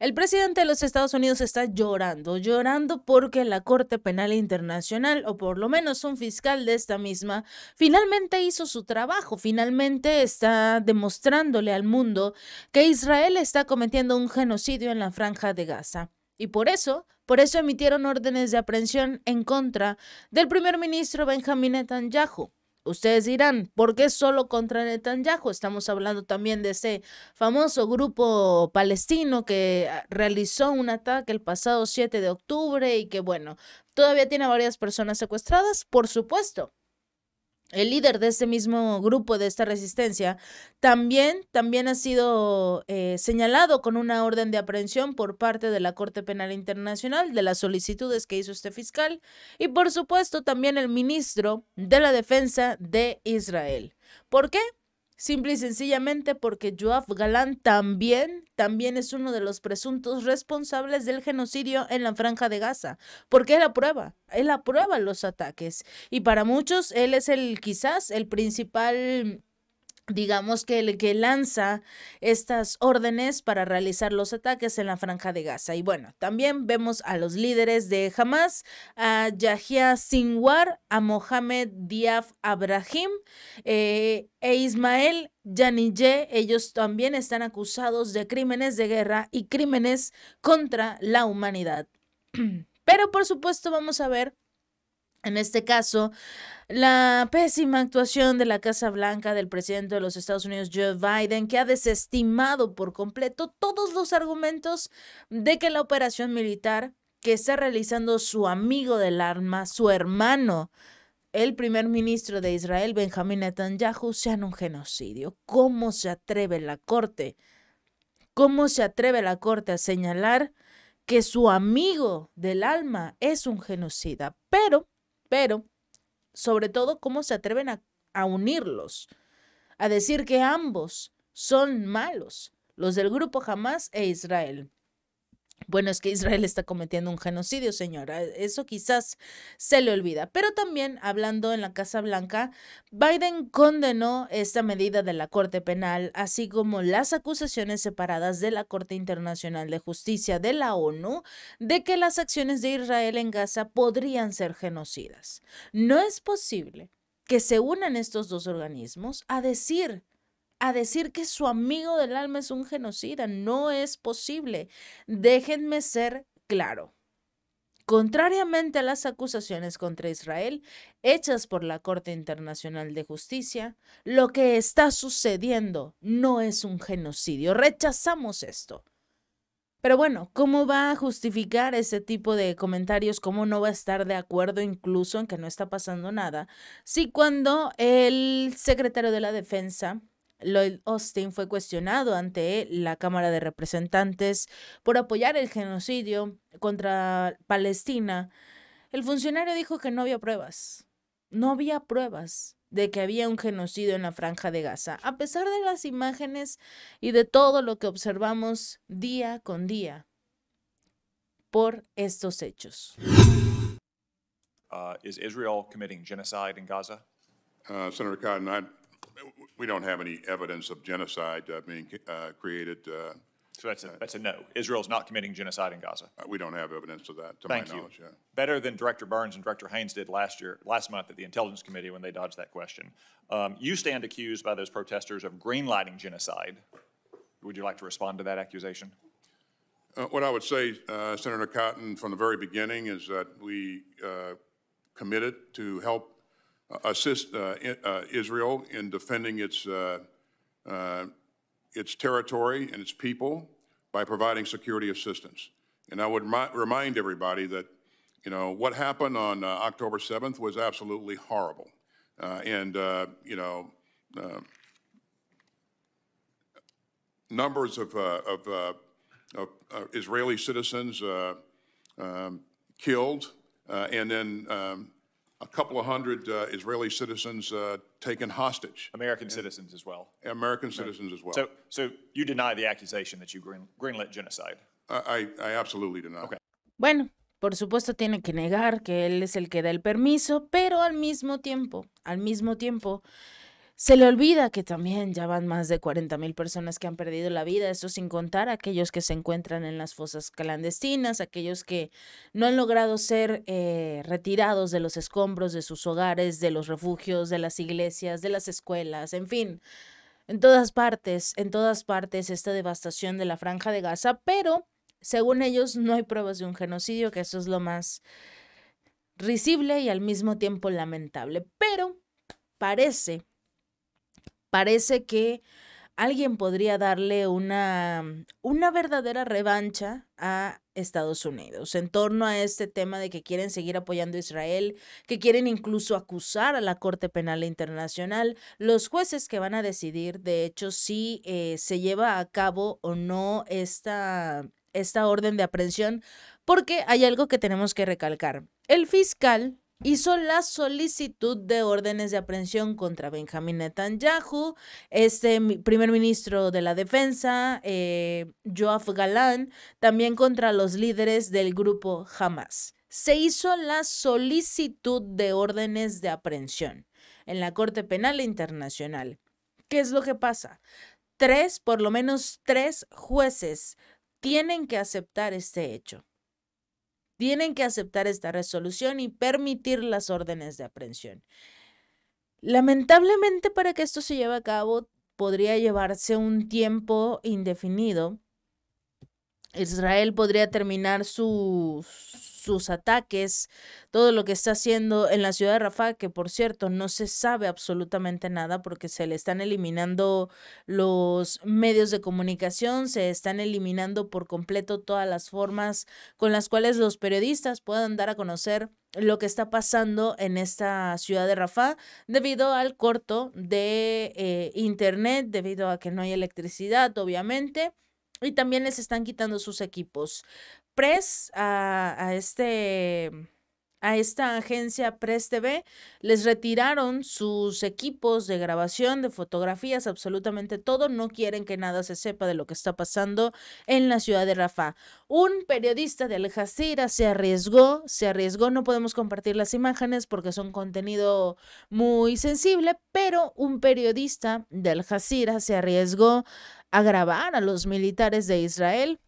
El presidente de los Estados Unidos está llorando, llorando porque la Corte Penal Internacional, o por lo menos un fiscal de esta misma, finalmente hizo su trabajo, finalmente está demostrándole al mundo que Israel está cometiendo un genocidio en la franja de Gaza. Y por eso, por eso emitieron órdenes de aprehensión en contra del primer ministro Benjamin Netanyahu. Ustedes dirán, ¿por qué solo contra Netanyahu? Estamos hablando también de ese famoso grupo palestino que ah, realizó un ataque el pasado 7 de octubre y que, bueno, todavía tiene varias personas secuestradas, por supuesto el líder de este mismo grupo, de esta resistencia, también, también ha sido eh, señalado con una orden de aprehensión por parte de la Corte Penal Internacional de las solicitudes que hizo este fiscal y, por supuesto, también el ministro de la Defensa de Israel. ¿Por qué? Simple y sencillamente porque Joaf Galán también, también es uno de los presuntos responsables del genocidio en la franja de Gaza, porque él aprueba, él aprueba los ataques. Y para muchos, él es el quizás el principal digamos que el que lanza estas órdenes para realizar los ataques en la franja de Gaza. Y bueno, también vemos a los líderes de Hamas, a Yahya Sinwar, a Mohamed Diaf Abrahim eh, e Ismael Yanille. Ellos también están acusados de crímenes de guerra y crímenes contra la humanidad. Pero por supuesto vamos a ver en este caso, la pésima actuación de la Casa Blanca del presidente de los Estados Unidos, Joe Biden, que ha desestimado por completo todos los argumentos de que la operación militar que está realizando su amigo del alma, su hermano, el primer ministro de Israel, Benjamin Netanyahu, sea un genocidio. ¿Cómo se atreve la Corte? ¿Cómo se atreve la Corte a señalar que su amigo del alma es un genocida? Pero pero sobre todo cómo se atreven a, unirlos, a decir que ambos son malos, los del grupo Hamas e Israel bueno, es que Israel está cometiendo un genocidio, señora. Eso quizás se le olvida. Pero también, hablando en la Casa Blanca, Biden condenó esta medida de la Corte Penal, así como las acusaciones separadas de la Corte Internacional de Justicia de la ONU de que las acciones de Israel en Gaza podrían ser genocidas. No es posible que se unan estos dos organismos a decir a decir que su amigo del alma es un genocida. No es posible. Déjenme ser claro. Contrariamente a las acusaciones contra Israel hechas por la Corte Internacional de Justicia, lo que está sucediendo no es un genocidio. Rechazamos esto. Pero bueno, ¿cómo va a justificar ese tipo de comentarios? ¿Cómo no va a estar de acuerdo incluso en que no está pasando nada? Si cuando el secretario de la Defensa Lloyd Austin fue cuestionado ante la Cámara de Representantes por apoyar el genocidio contra Palestina. El funcionario dijo que no había pruebas. No había pruebas de que había un genocidio en la franja de Gaza. A pesar de las imágenes y de todo lo que observamos día con día por estos hechos. Uh, is Israel committing genocide in Gaza? Uh, Senator we don't have any evidence of genocide uh, being uh, created. Uh, So that's a, that's a no. Israel's not committing genocide in Gaza. Uh, we don't have evidence of that, to my Thank you. yeah. Better than Director Burns and Director Haynes did last year, last month at the Intelligence Committee when they dodged that question. Um, you stand accused by those protesters of greenlighting genocide. Would you like to respond to that accusation? Uh, What I would say, uh, Senator Cotton, from the very beginning, is that we uh, committed to help assist uh, uh, Israel in defending its, uh, uh, its territory and its people by providing security assistance. And I would remind everybody that, you know, what happened on uh, October 7th was absolutely horrible. Uh, and, uh, you know, uh, numbers of, uh, of, uh, of uh, Israeli citizens uh, um, killed, uh, and then um, a couple of hundred uh, Israeli citizens uh, taken hostage, American citizens as well. American citizens as well. So, so you deny the accusation that you green, greenlit genocide. I, I I absolutely deny. Okay. Bueno, por supuesto tiene que negar que él es el que da el permiso, pero al mismo tiempo, al mismo tiempo, Se le olvida que también ya van más de 40.000 personas que han perdido la vida, eso sin contar aquellos que se encuentran en las fosas clandestinas, aquellos que no han logrado ser eh, retirados de los escombros de sus hogares, de los refugios, de las iglesias, de las escuelas, en fin. En todas partes, en todas partes esta devastación de la franja de Gaza, pero según ellos no hay pruebas de un genocidio, que eso es lo más risible y al mismo tiempo lamentable. Pero parece parece que alguien podría darle una, mm, una verdadera revancha a Estados Unidos en torno a este tema de que quieren seguir apoyando a Israel, que quieren incluso acusar a la Corte Penal Internacional, los jueces que van a decidir, de hecho, si eh, se lleva a cabo o no esta, esta orden de aprehensión, porque hay algo que tenemos que recalcar. El fiscal hizo la solicitud de órdenes de aprehensión contra Benjamin Netanyahu, este primer ministro de la defensa, Joaf eh, Galán, también contra los líderes del grupo Hamas. Se hizo la solicitud de órdenes de aprehensión en la Corte Penal Internacional. ¿Qué es lo que pasa? Tres, por lo menos tres jueces tienen que aceptar este hecho tienen que aceptar esta resolución y permitir las órdenes de aprehensión. Lamentablemente, para que esto se lleve a cabo, podría llevarse un tiempo indefinido Israel podría terminar sus, sus ataques, todo lo que está haciendo en la ciudad de Rafah, que por cierto no se sabe absolutamente nada porque se le están eliminando los medios de comunicación, se están eliminando por completo todas las formas con las cuales los periodistas puedan dar a conocer lo que está pasando en esta ciudad de Rafah debido al corto de eh, internet, debido a que no hay electricidad, obviamente. Y también les están quitando sus equipos. Press a, a este a esta agencia Press TV. Les retiraron sus equipos de grabación, de fotografías, absolutamente todo. No quieren que nada se sepa de lo que está pasando en la ciudad de Rafah. Un periodista de Al Jazeera se arriesgó, se arriesgó. No podemos compartir las imágenes porque son contenido muy sensible, pero un periodista de Al Jazeera se arriesgó a grabar a los militares de Israel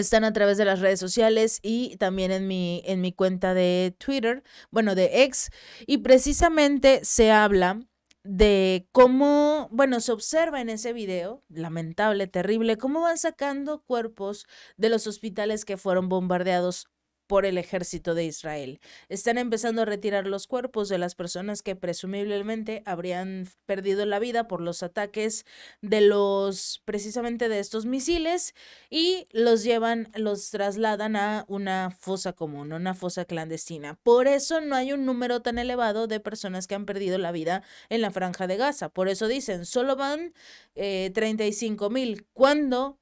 están a través de las redes sociales y también en mi, en mi cuenta de Twitter, bueno, de ex, y precisamente se habla de cómo, bueno, se observa en ese video, lamentable, terrible, cómo van sacando cuerpos de los hospitales que fueron bombardeados por el ejército de Israel. Están empezando a retirar los cuerpos de las personas que presumiblemente habrían perdido la vida por los ataques de los, precisamente de estos misiles, y los llevan, los trasladan a una fosa común, una fosa clandestina. Por eso no hay un número tan elevado de personas que han perdido la vida en la franja de Gaza. Por eso dicen, solo van 35 eh, mil, ¿Cuándo?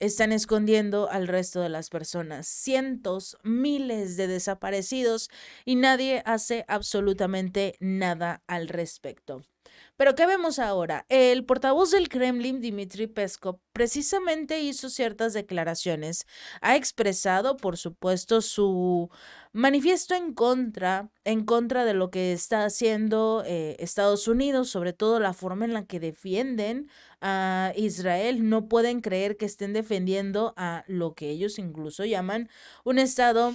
están escondiendo al resto de las personas. Cientos, miles de desaparecidos y nadie hace absolutamente nada al respecto. Pero ¿qué vemos ahora? El portavoz del Kremlin, Dmitry Peskov, precisamente hizo ciertas declaraciones. Ha expresado, por supuesto, su manifiesto en contra, en contra de lo que está haciendo eh, Estados Unidos, sobre todo la forma en la que defienden a Israel. No pueden creer que estén defendiendo a lo que ellos incluso llaman un Estado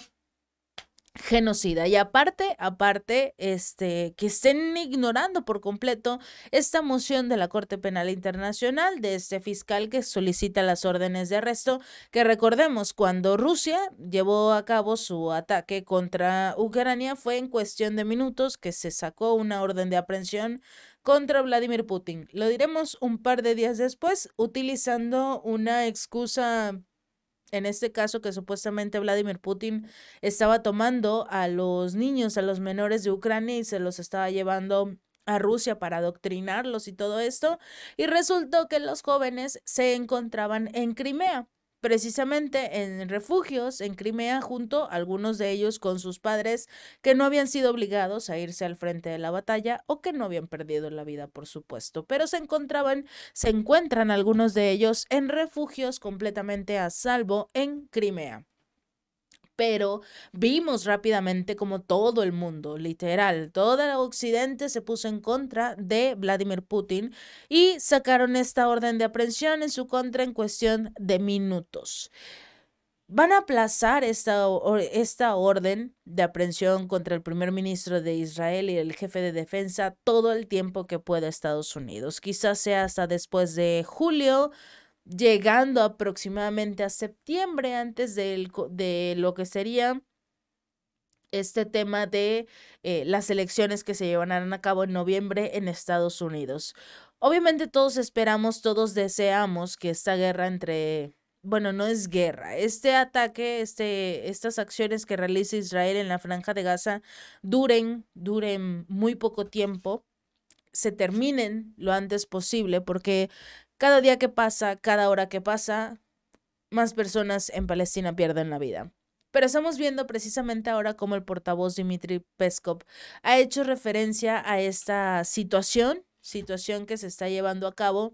genocida y aparte aparte este que estén ignorando por completo esta moción de la Corte Penal Internacional de este fiscal que solicita las órdenes de arresto que recordemos cuando Rusia llevó a cabo su ataque contra Ucrania fue en cuestión de minutos que se sacó una orden de aprehensión contra Vladimir Putin. Lo diremos un par de días después utilizando una excusa en este caso que supuestamente Vladimir Putin estaba tomando a los niños, a los menores de Ucrania y se los estaba llevando a Rusia para adoctrinarlos y todo esto, y resultó que los jóvenes se encontraban en Crimea precisamente en refugios en Crimea junto algunos de ellos con sus padres que no habían sido obligados a irse al frente de la batalla o que no habían perdido la vida, por supuesto, pero se encontraban, se encuentran algunos de ellos en refugios completamente a salvo en Crimea pero vimos rápidamente como todo el mundo, literal, todo el occidente se puso en contra de Vladimir Putin y sacaron esta orden de aprehensión en su contra en cuestión de minutos. Van a aplazar esta, esta orden de aprehensión contra el primer ministro de Israel y el jefe de defensa todo el tiempo que pueda Estados Unidos. Quizás sea hasta después de julio llegando aproximadamente a septiembre antes de, lo que sería este tema de eh, las elecciones que se llevarán a cabo en noviembre en Estados Unidos. Obviamente todos esperamos, todos deseamos que esta guerra entre bueno, no es guerra. Este ataque, este, estas acciones que realiza Israel en la franja de Gaza duren, duren muy poco tiempo, se terminen lo antes posible, porque cada día que pasa, cada hora que pasa, más personas en Palestina pierden la vida. Pero estamos viendo precisamente ahora cómo el portavoz Dmitry Peskov ha hecho referencia a esta situación, situación que se está llevando a cabo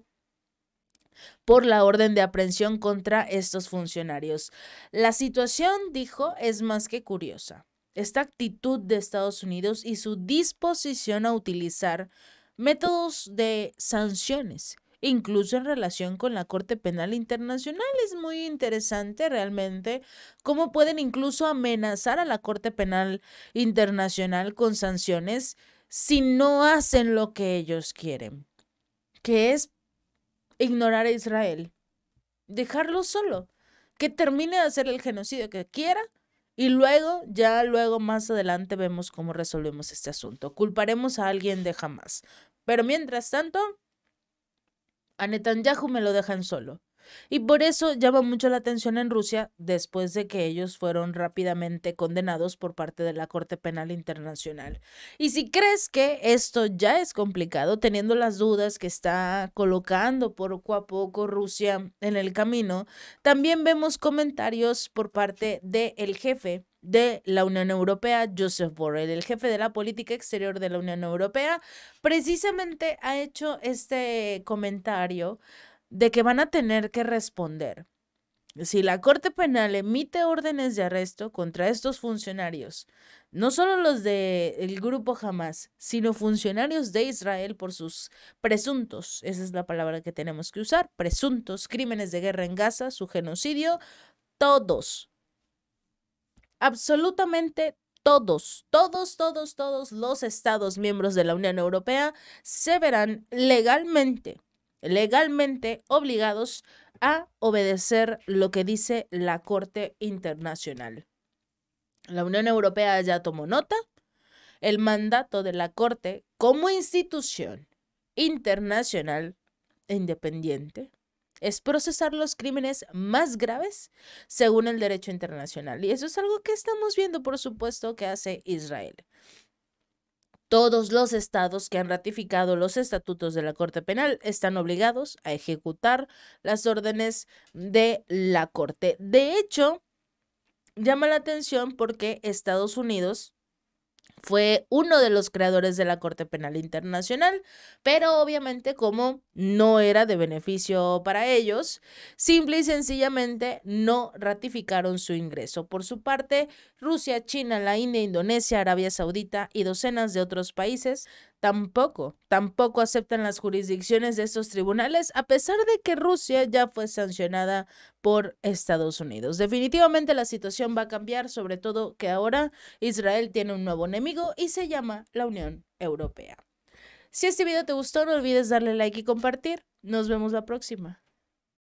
por la orden de aprehensión contra estos funcionarios. La situación, dijo, es más que curiosa. Esta actitud de Estados Unidos y su disposición a utilizar métodos de sanciones incluso en relación con la Corte Penal Internacional. Es muy interesante realmente cómo pueden incluso amenazar a la Corte Penal Internacional con sanciones si no hacen lo que ellos quieren, que es ignorar a Israel, dejarlo solo, que termine de hacer el genocidio que quiera y luego, ya luego más adelante vemos cómo resolvemos este asunto. Culparemos a alguien de jamás. Pero mientras tanto, a Netanyahu me lo dejan solo. Y por eso llama mucho la atención en Rusia después de que ellos fueron rápidamente condenados por parte de la Corte Penal Internacional. Y si crees que esto ya es complicado, teniendo las dudas que está colocando poco a poco Rusia en el camino, también vemos comentarios por parte del jefe de la Unión Europea, Joseph Borrell, el jefe de la política exterior de la Unión Europea, precisamente ha hecho este comentario de que van a tener que responder. Si la Corte Penal emite órdenes de arresto contra estos funcionarios, no solo los del grupo Hamas, sino funcionarios de Israel por sus presuntos, esa es la palabra que tenemos que usar, presuntos crímenes de guerra en Gaza, su genocidio, todos, absolutamente todos, todos, todos, todos los estados miembros de la Unión Europea se verán legalmente legalmente obligados a obedecer lo que dice la Corte Internacional. La Unión Europea ya tomó nota. El mandato de la Corte como institución internacional e independiente es procesar los crímenes más graves según el derecho internacional. Y eso es algo que estamos viendo, por supuesto, que hace Israel. Todos los estados que han ratificado los estatutos de la Corte Penal están obligados a ejecutar las órdenes de la Corte. De hecho, llama la atención porque Estados Unidos fue uno de los creadores de la Corte Penal Internacional, pero obviamente como no era de beneficio para ellos, simple y sencillamente no ratificaron su ingreso. Por su parte, Rusia, China, la India, Indonesia, Arabia Saudita y docenas de otros países Tampoco, tampoco aceptan las jurisdicciones de estos tribunales a pesar de que Rusia ya fue sancionada por Estados Unidos. Definitivamente la situación va a cambiar, sobre todo que ahora Israel tiene un nuevo enemigo y se llama la Unión Europea. Si este video te gustó, no olvides darle like y compartir. Nos vemos la próxima.